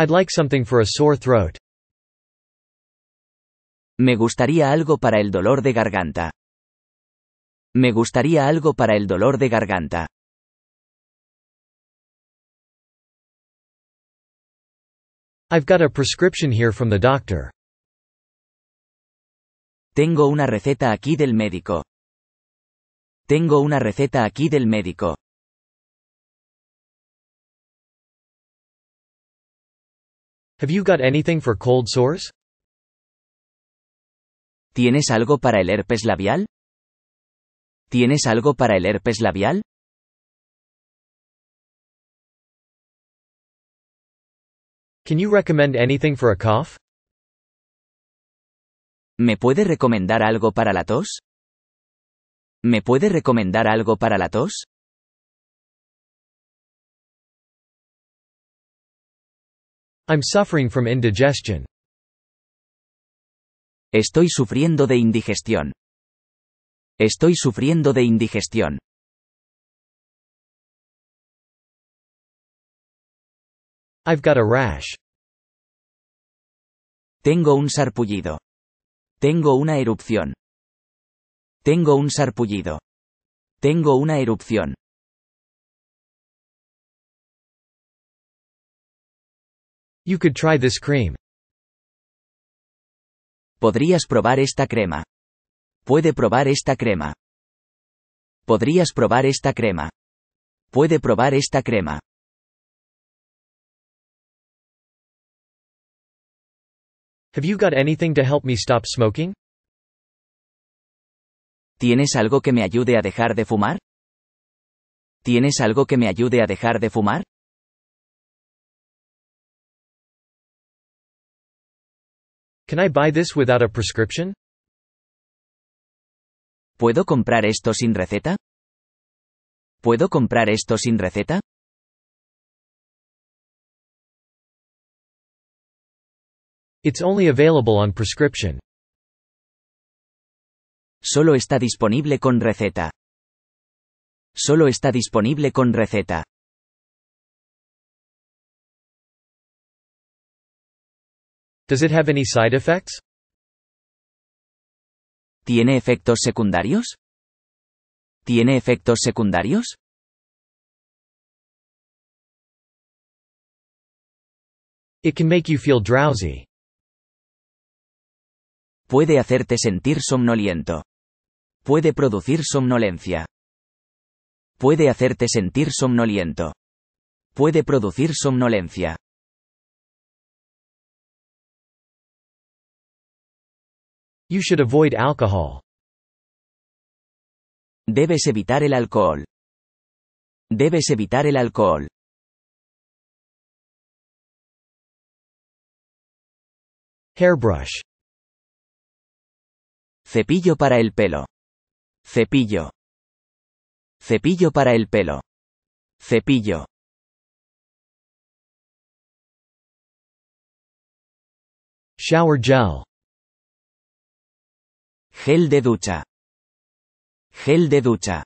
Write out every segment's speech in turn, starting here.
I'd like something for a sore throat. Me gustaría algo para el dolor de garganta. Me gustaría algo para el dolor de garganta. I've got a prescription here from the doctor. Tengo una receta aquí del médico. Tengo una receta aquí del médico. ¿Tienes algo para el herpes labial? ¿Tienes algo para el herpes labial? Can you recommend anything for a cough? ¿Me puede recomendar algo para la tos? ¿Me puede recomendar algo para la tos? I'm suffering from indigestion. Estoy sufriendo de indigestión. Estoy sufriendo de indigestión. I've got a rash. Tengo un sarpullido. Tengo una erupción. Tengo un sarpullido. Tengo una erupción. You could try this cream. Podrías probar esta crema. Puede probar esta crema. Podrías probar esta crema. Puede probar esta crema. Have you got anything to help me stop smoking? ¿Tienes algo que me ayude a dejar de fumar? ¿Tienes algo que me ayude a dejar de fumar? Can I buy this without a prescription? ¿Puedo comprar esto sin receta? ¿Puedo comprar esto sin receta? It's only available on prescription. Solo está disponible con receta. Solo está disponible con receta. ¿Tiene efectos secundarios? ¿Tiene efectos secundarios? It can make you feel drowsy. Puede hacerte sentir somnoliento. Puede producir somnolencia. Puede hacerte sentir somnoliento. Puede producir somnolencia. You should avoid alcohol. Debes evitar el alcohol. Debes evitar el alcohol. Hairbrush. Cepillo para el pelo. Cepillo. Cepillo para el pelo. Cepillo. Shower gel. Gel de ducha. Gel de ducha.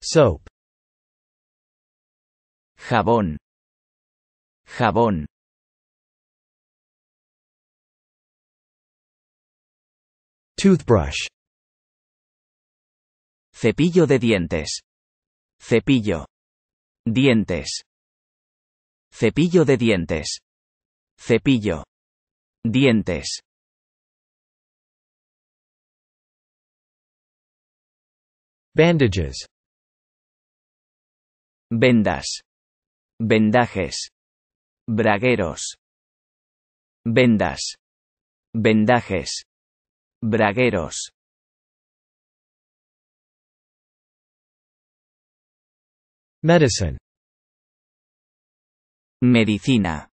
Soap. Jabón. Jabón. Toothbrush. Cepillo de dientes. Cepillo. Dientes. Cepillo de dientes. Cepillo. Dientes. Bandages. Vendas. Vendajes. Bragueros. Vendas. Vendajes. Bragueros. Medicine. Medicina.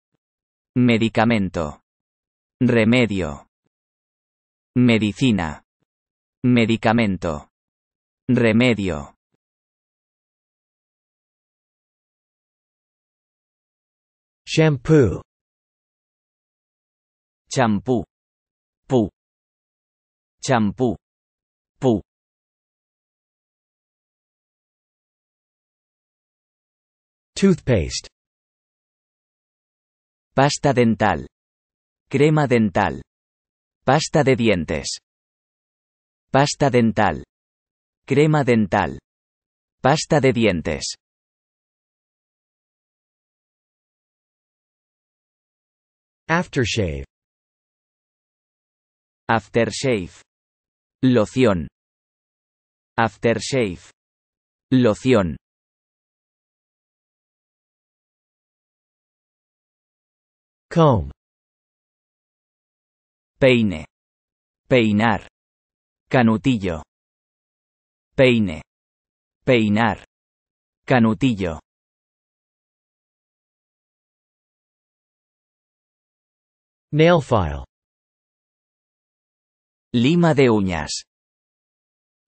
Medicamento. Remedio. Medicina. Medicamento. Remedio. Shampoo. Champú. Pu. Champú. Pu. Toothpaste. Pasta dental. Crema dental. Pasta de dientes. Pasta dental. Crema dental. Pasta de dientes. Aftershave. Aftershave. Loción. Aftershave. Loción. comb peine peinar canutillo peine peinar canutillo nail file lima de uñas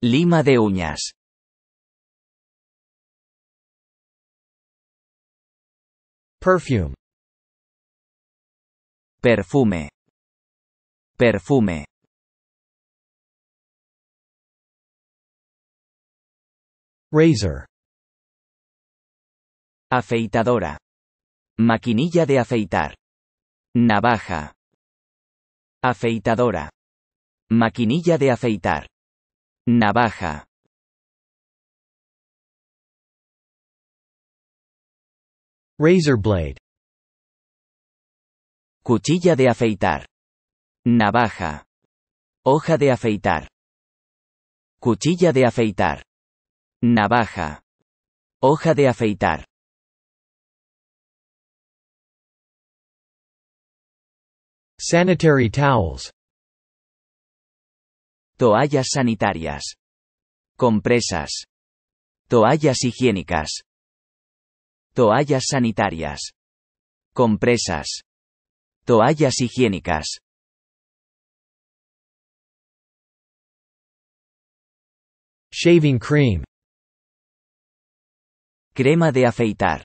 lima de uñas perfume Perfume. Perfume. Razor. Afeitadora. Maquinilla de afeitar. Navaja. Afeitadora. Maquinilla de afeitar. Navaja. Razor blade. Cuchilla de afeitar. Navaja. Hoja de afeitar. Cuchilla de afeitar. Navaja. Hoja de afeitar. Sanitary towels. Toallas sanitarias. Compresas. Toallas higiénicas. Toallas sanitarias. Compresas. Toallas higiénicas. Shaving cream. Crema de afeitar.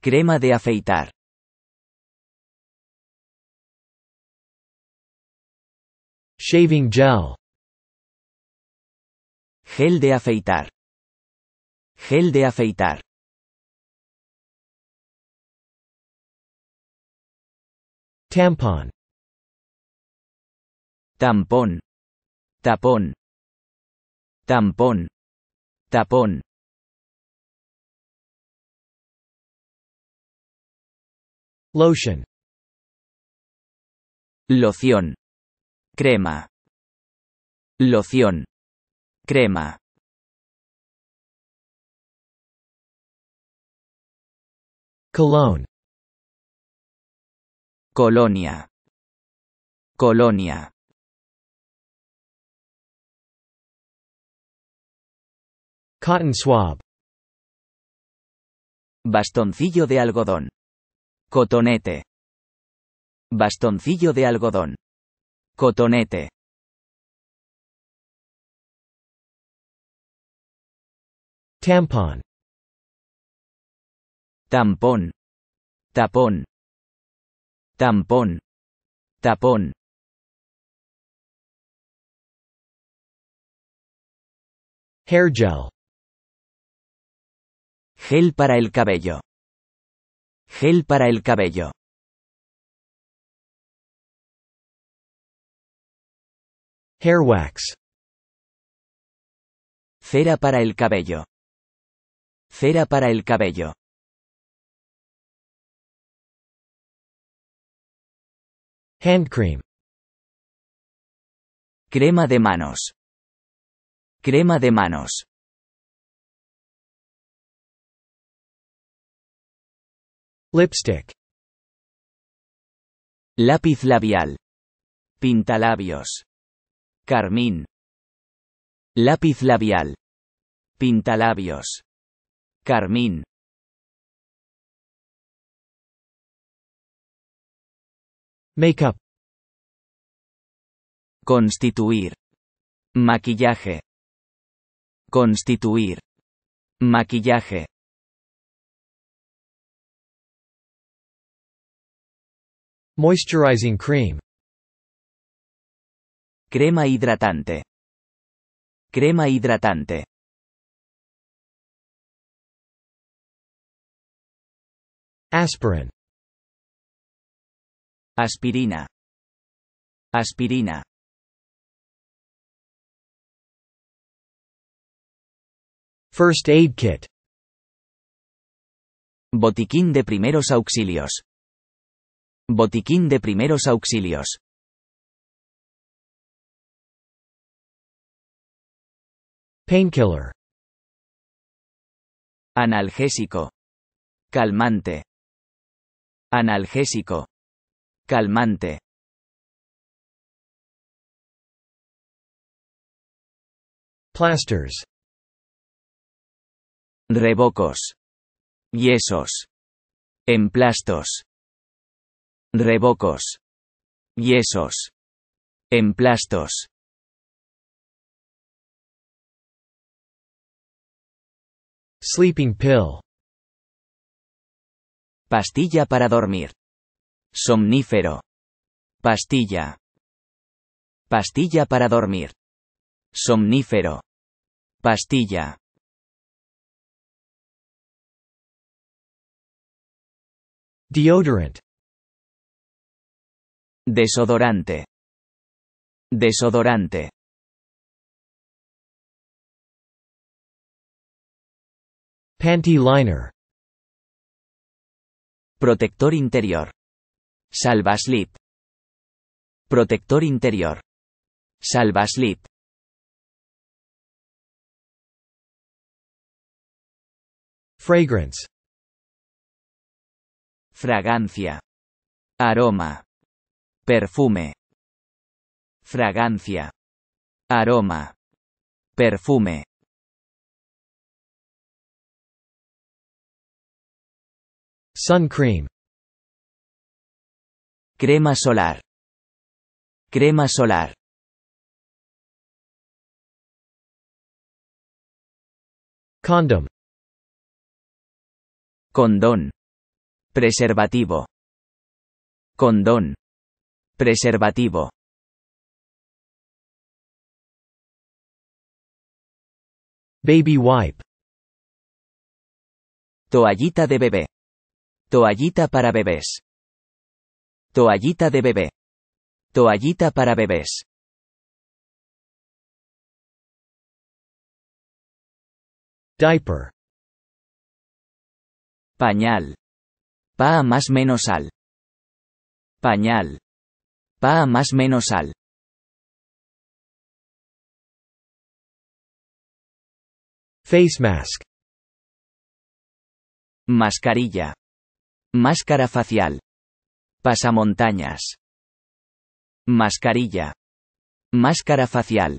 Crema de afeitar. Shaving gel. Gel de afeitar. Gel de afeitar. Tampon. Tampón. Tapón. Tampón. Tapón. Lotion. Loción. Crema. Loción. Crema. Cologne. Colonia. Colonia. Cotton swab. Bastoncillo de algodón. Cotonete. Bastoncillo de algodón. Cotonete. Tampon. Tampón. Tapón tampón, tapón. Hair gel. Gel para el cabello. Gel para el cabello. Hair wax. Cera para el cabello. Cera para el cabello. Hand cream. Crema de manos. Crema de manos. Lipstick. Lápiz labial. Pintalabios. Carmín. Lápiz labial. Pintalabios. Carmín. Makeup, Constituir. Maquillaje. Constituir. Maquillaje. Moisturizing cream. Crema hidratante. Crema hidratante. Aspirin. Aspirina. Aspirina. First Aid Kit. Botiquín de primeros auxilios. Botiquín de primeros auxilios. Painkiller. Analgésico. Calmante. Analgésico calmante plasters rebocos yesos emplastos rebocos yesos emplastos sleeping pill pastilla para dormir Somnífero. Pastilla. Pastilla para dormir. Somnífero. Pastilla. Deodorant. Desodorante. Desodorante. Panty liner. Protector interior. Salva sleep Protector interior. Salva sleep Fragrance. Fragancia. Aroma. Perfume. Fragancia. Aroma. Perfume. Sun cream. Crema solar. Crema solar. Condom. Condón. Preservativo. Condón. Preservativo. Baby wipe. Toallita de bebé. Toallita para bebés. Toallita de bebé. Toallita para bebés. Diaper. Pañal. Pa más menos al. Pañal. Pa más menos al. Face mask. Mascarilla. Máscara facial. Pasamontañas. Mascarilla. Máscara facial.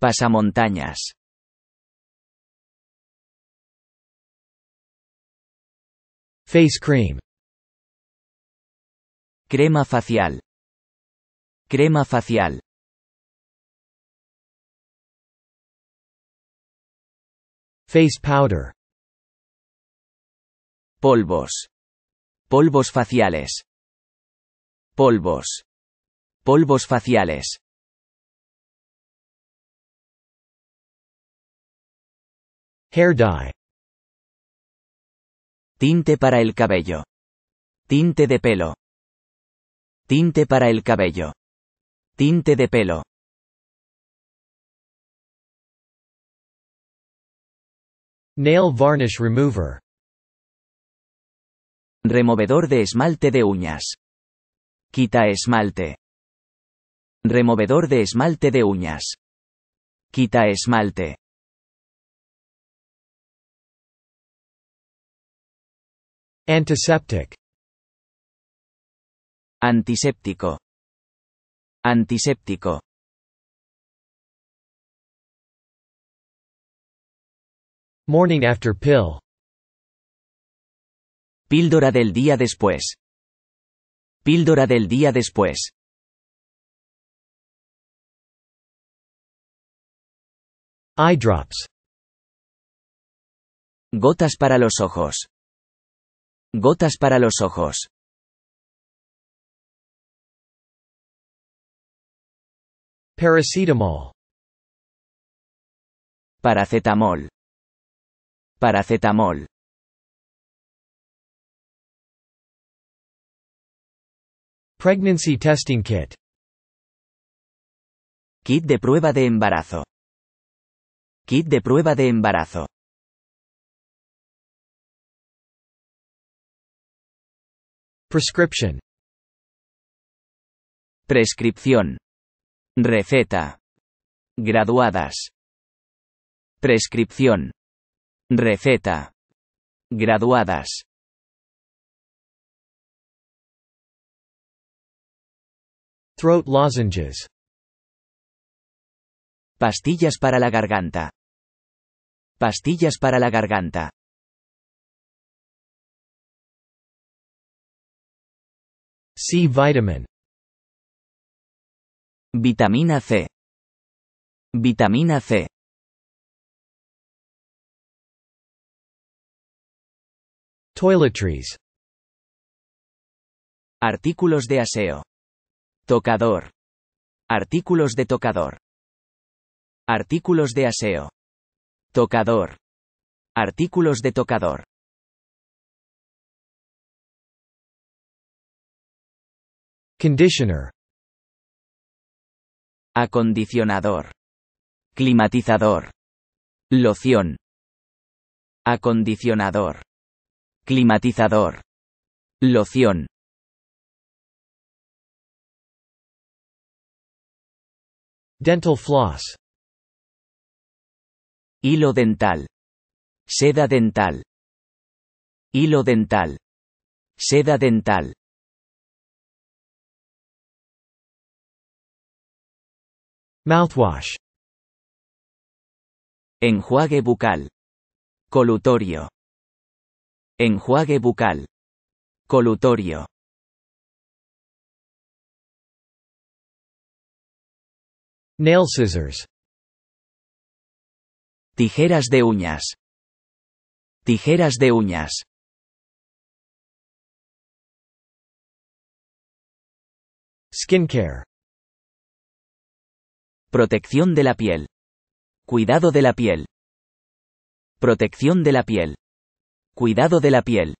Pasamontañas. Face cream. Crema facial. Crema facial. Face powder. Polvos. Polvos faciales. Polvos. Polvos faciales. Hair dye. Tinte para el cabello. Tinte de pelo. Tinte para el cabello. Tinte de pelo. Nail varnish remover. Removedor de esmalte de uñas. Quita esmalte. Removedor de esmalte de uñas. Quita esmalte. Antiseptic. Antiséptico. Antiséptico. Morning after pill. Píldora del día después. Píldora del día después. Eye drops. Gotas para los ojos. Gotas para los ojos. Paracetamol. Paracetamol. Paracetamol. Pregnancy testing kit. Kit de prueba de embarazo. Kit de prueba de embarazo. Prescription. Prescripción. Receta. Graduadas. Prescripción. Receta. Graduadas. Throat lozenges. Pastillas para la garganta. Pastillas para la garganta. C vitamin. Vitamina C. Vitamina C. Toiletries. Artículos de aseo. Tocador. Artículos de tocador. Artículos de aseo. Tocador. Artículos de tocador. Condicioner. Acondicionador. Climatizador. Loción. Acondicionador. Climatizador. Loción. Dental floss. Hilo dental. Seda dental. Hilo dental. Seda dental. Mouthwash. Enjuague bucal. Colutorio. Enjuague bucal. Colutorio. Nail scissors. Tijeras de uñas. Tijeras de uñas. Skincare. Protección de la piel. Cuidado de la piel. Protección de la piel. Cuidado de la piel.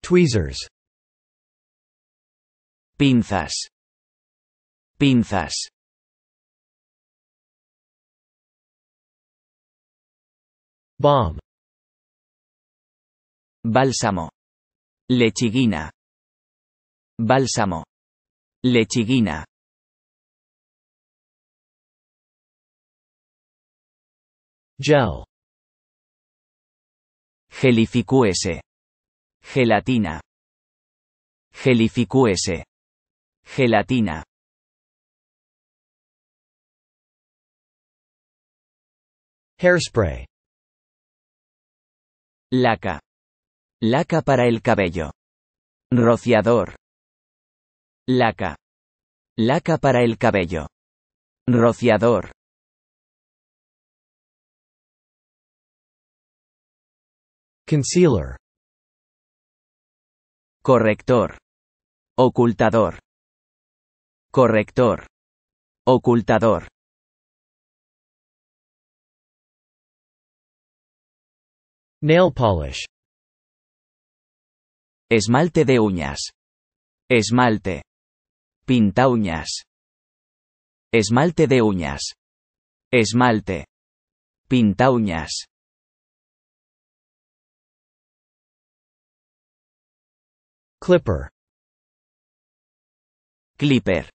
Tweezers pinzas, pinzas. Bomb. Bálsamo. Lechiguina. Bálsamo. Lechiguina. Gel. gelificúese, Gelatina. Gelificúese. Gelatina. Hairspray. Laca. Laca para el cabello. Rociador. Laca. Laca para el cabello. Rociador. Concealer. Corrector. Ocultador. Corrector. Ocultador. Nail polish. Esmalte de uñas. Esmalte. Pinta uñas. Esmalte de uñas. Esmalte. Pinta uñas. Clipper. Clipper.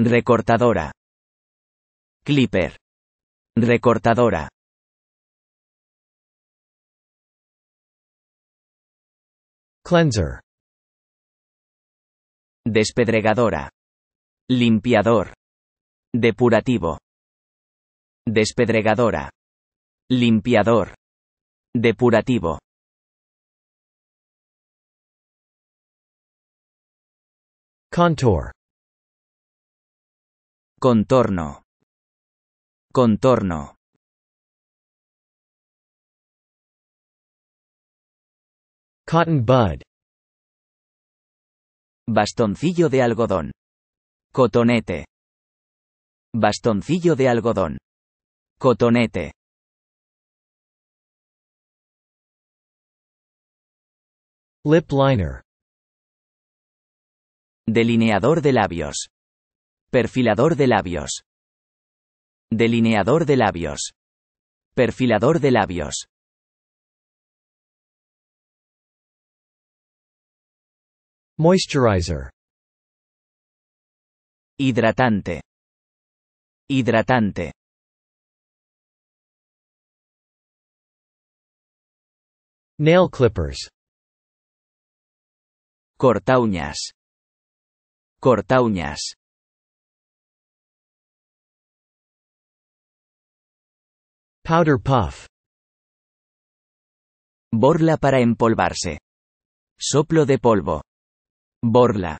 Recortadora. Clipper. Recortadora. Cleanser. Despedregadora. Limpiador. Depurativo. Despedregadora. Limpiador. Depurativo. Contour. Contorno. Contorno. Cotton bud. Bastoncillo de algodón. Cotonete. Bastoncillo de algodón. Cotonete. Lip liner. Delineador de labios. Perfilador de labios. Delineador de labios. Perfilador de labios. Moisturizer. Hidratante. Hidratante. Nail clippers. Cortauñas. Cortauñas. Powder puff. Borla para empolvarse. Soplo de polvo. Borla.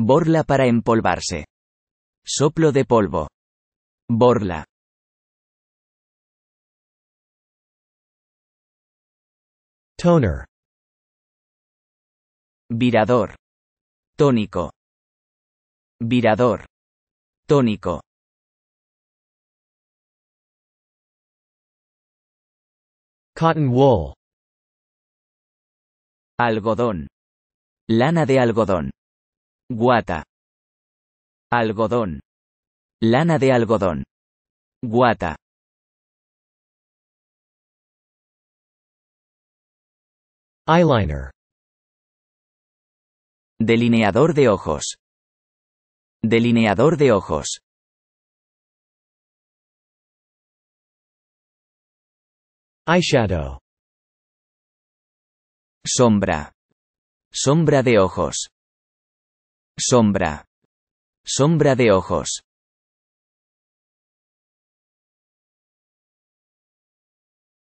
Borla para empolvarse. Soplo de polvo. Borla. Toner. Virador. Tónico. Virador. Tónico. Cotton wool. Algodón. Lana de algodón. Guata. Algodón. Lana de algodón. Guata. Eyeliner. Delineador de ojos. Delineador de ojos. Eyeshadow. Sombra. Sombra de ojos. Sombra. Sombra de ojos.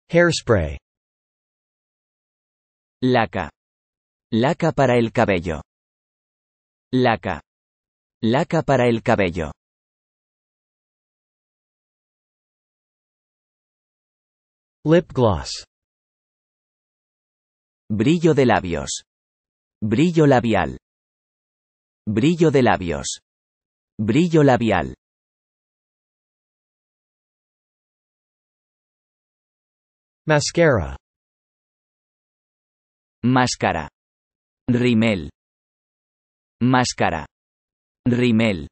Hairspray. Laca. Laca para el cabello. Laca. Laca para el cabello. Lip gloss. Brillo de labios. Brillo labial. Brillo de labios. Brillo labial. Mascara. Máscara. Rimel. Máscara. Rimel.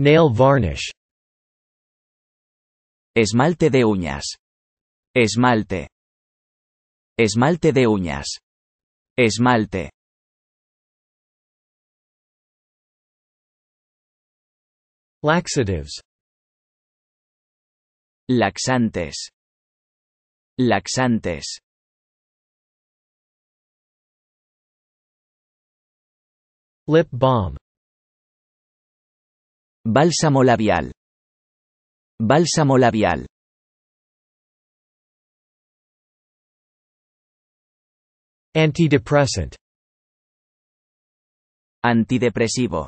Nail varnish. Esmalte de uñas. Esmalte. Esmalte de uñas. Esmalte. Laxatives. Laxantes. Laxantes. Lip balm. Bálsamo labial. Bálsamo labial. Antidepressant. Antidepresivo.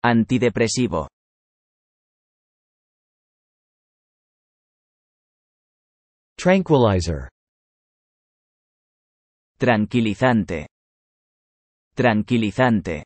Antidepresivo. Tranquilizer. Tranquilizante. Tranquilizante.